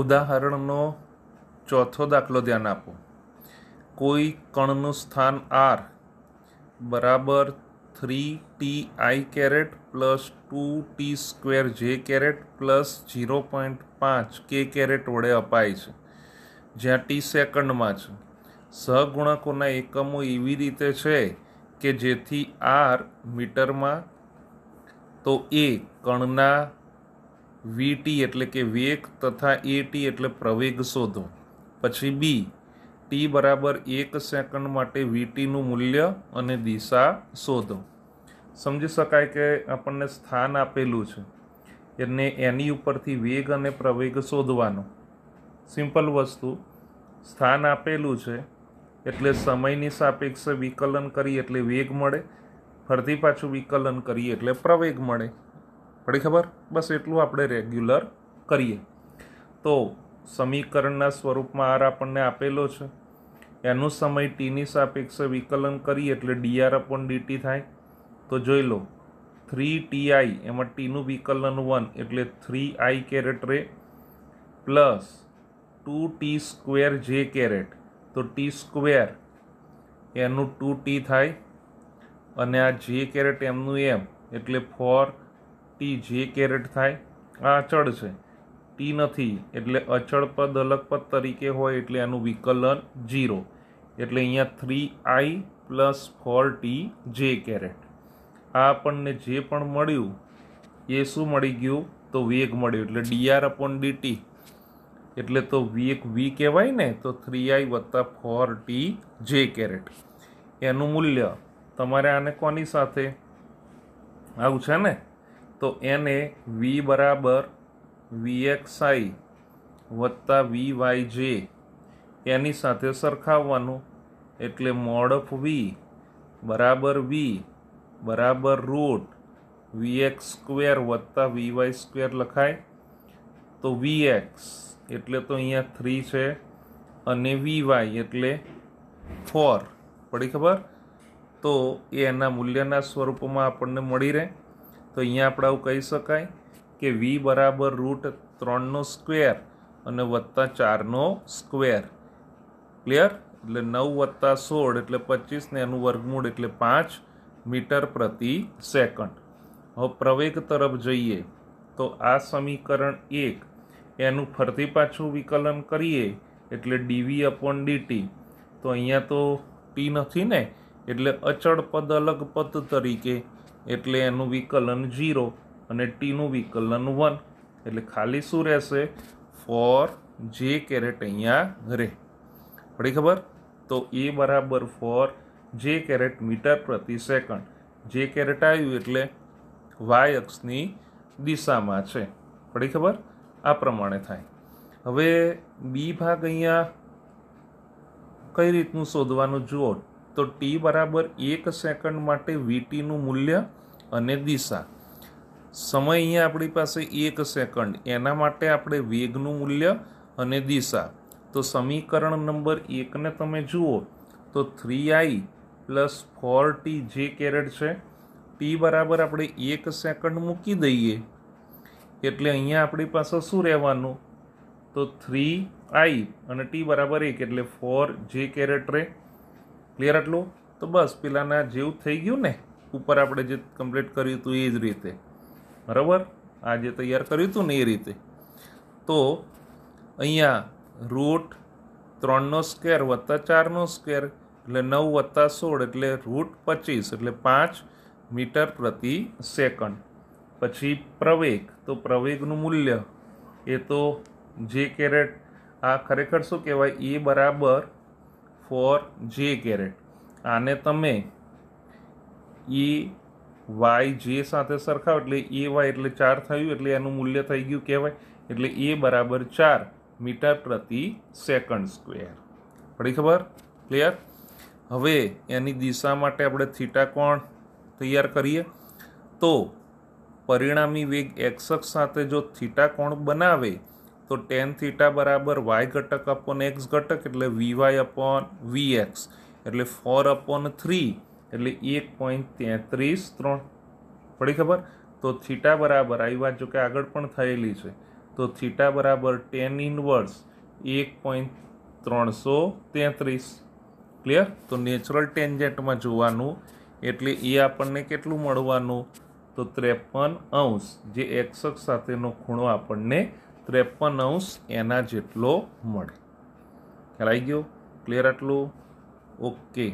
ઉદાહરણનો ચોથો દાખલો ધ્યાન આપો કોઈ કણનું સ્થાન આર બરાબર three t i caret plus two t square j caret plus zero point પાંચ કે કેરેટ વડે અપાય છે જ્યાં ટી સેકન્ડમાં છે સહગુણકોના એકમો એવી રીતે છે કે જેથી આર મીટરમાં તો એ કણના વીટી એટલે કે વેગ તથા એટી એટલે પ્રવેગ શોધો પછી બી ટી બરાબર એક સેકન્ડ માટે વીટીનું મૂલ્ય અને દિશા શોધો સમજી શકાય કે આપણને સ્થાન આપેલું છે એને એની ઉપરથી વેગ અને પ્રવેગ શોધવાનો સિમ્પલ વસ્તુ સ્થાન આપેલું છે એટલે સમયની સાપેક્ષે વિકલન કરી એટલે વેગ મળે ફરતી પાછું વિકલન કરીએ એટલે પ્રવેગ મળે પડી ખબર બસ એટલું આપણે રેગ્યુલર કરીએ તો સમીકરણના સ્વરૂપમાં આર આપણને આપેલો છે એનો સમય ટીની સાપેક્ષે વિકલન કરીએ એટલે ડીઆર અપોન ડીટી થાય તો જોઈ લો થ્રી ટીઆઈ એમાં ટીનું વિકલન વન એટલે થ્રી આઈ કેરેટ રે plus two t square j caret તો ટી સ્ક્વેર એનું ટુ ટી થાય અને આ જે કેરેટ એમનું એમ એટલે ફોર ટી જે કેરેટ થાય આ અચળ છે ટી નથી એટલે અચળ પદ અલગ પદ તરીકે હોય એટલે આનું વિકલન જીરો એટલે અહીંયા three i plus four t j caret આ આપણને જે પણ મળ્યું એ શું મળી ગયું તો વેગ મળ્યું એટલે ડીઆર અપોન ડીટી એટલે તો વી વી કહેવાય ને તો થ્રી આઈ વત્તા ફોર ટી જે કેરેટ એનું મૂલ્ય તમારે આને કોની સાથે આવું છે ને તો એને વી બરાબર વી એક્સ આઈ વત્તા વી વાય જે એની સાથે સરખાવવાનું એટલે મોડ ઓફ વી બરાબર વી બરાબર રૂટ વી એક્સ સ્ક્વેર વત્તા વી વાય સ્ક્વેર લખાય તો વી એક્સ એટલે તો અહીંયા થ્રી છે અને વી વાય એટલે ફોર પડી ખબર તો એ એના મૂલ્યના સ્વરૂપમાં આપણને મળી રહે તો અહીંયા આપણે આવું કહી શકાય કે વી બરાબર રૂટ ત્રણનો સ્ક્વેર અને વત્તા ચારનો સ્ક્વેર ક્લિયર એટલે નવ વત્તા સોળ એટલે પચીસને એનું વર્ગમૂળ એટલે પાંચ મીટર પ્રતિ સેકન્ડ હવે પ્રવેગ તરફ જઈએ તો આ સમીકરણ એક એનું ફરતી પાછું વિકલન કરીએ એટલે ડીવી અપોન ડીટી તો અહીંયા તો ટી નથી ને એટલે અચળ પદ અલગ પદ તરીકે એટલે એનું વિકલન ઝીરો અને ટીનું વિકલન વન એટલે ખાલી શું રહેશે ફોર જે કેરેટ અહીંયા રહે પડી ખબર તો એ બરાબર ફોર જે કેરેટ મીટર પ્રતિ સેકન્ડ જે કેરેટ આવ્યું એટલે વાય અક્ષની દિશામાં છે પડી ખબર આ પ્રમાણે થાય હવે બી ભાગ અહીંયા કઈ રીતનું શોધવાનું જુઓ તો ટી બરાબર એક સેકન્ડ માટે વીટીનું મૂલ્ય અને દિશા સમય અહીંયા આપણી પાસે એક સેકન્ડ એના માટે આપણે વેગનું મૂલ્ય અને દિશા તો સમીકરણ નંબર એકને તમે જુઓ તો three i plus four t j caret છે ટી બરાબર આપણે એક સેકન્ડ મૂકી દઈએ એટલે અહીંયા આપણી પાસે શું રહેવાનું તો થ્રી આઈ અને ટી બરાબર એક એટલે ફોર જે કેરેટ રહે ક્લિયર આટલું તો બસ પેલાના જેવું થઈ ગયું ને ઉપર આપણે જે કમ્પ્લીટ કર્યું હતું એ જ રીતે બરાબર આ જે તૈયાર કર્યું હતું ને એ રીતે તો અહીંયા રૂટ ત્રણનો સ્કેર વત્તા ચારનો સ્કેર એટલે નવ વત્તા સોળ એટલે રૂટ પચીસ એટલે પાંચ મીટર પ્રતિ સેકન્ડ પછી પ્રવેગ તો પ્રવેગનું મૂલ્ય એ તો જે કેરેટ આ ખરેખર શું કહેવાય એ બરાબર ફોર જે કેરેટ આને તમે એ વાય જે સાથે સરખાવ એટલે એ વાય એટલે ચાર થયું એટલે એનું મૂલ્ય થઈ ગયું કહેવાય એટલે એ બરાબર ચાર મીટર પ્રતિ સેકન્ડ સ્ક્વેર પડી ખબર ક્લિયર હવે એની દિશા માટે આપણે થીટા કોણ તૈયાર કરીએ તો પરિણામી વેગ એક્સક સાથે જો થીટા કોણ બનાવે તો ટેન થીટા બરાબર વાય ઘટક અપોન એક્સ ઘટક એટલે v y upon v x એટલે ફોર અપોન થ્રી એટલે એક પોઈન્ટ તેત્રીસ ત્રણ પડી ખબર તો થીટા બરાબર આવી વાત જોકે આગળ પણ થયેલી છે તો થીટા બરાબર ટેન ઇનવર્સ એક પોઈન્ટ ત્રણસો તેત્રીસ ક્લિયર તો નેચરલ ટેન્જેન્ટમાં જોવાનું એટલે એ આપણને કેટલું મળવાનું તો ત્રેપન અંશ જે એક્સક સાથેનો ખૂણો આપણને ત્રેપન અંશ એના જેટલો મળે ખ્યાલ આવી ગયો ક્લિયર આટલું ઓકે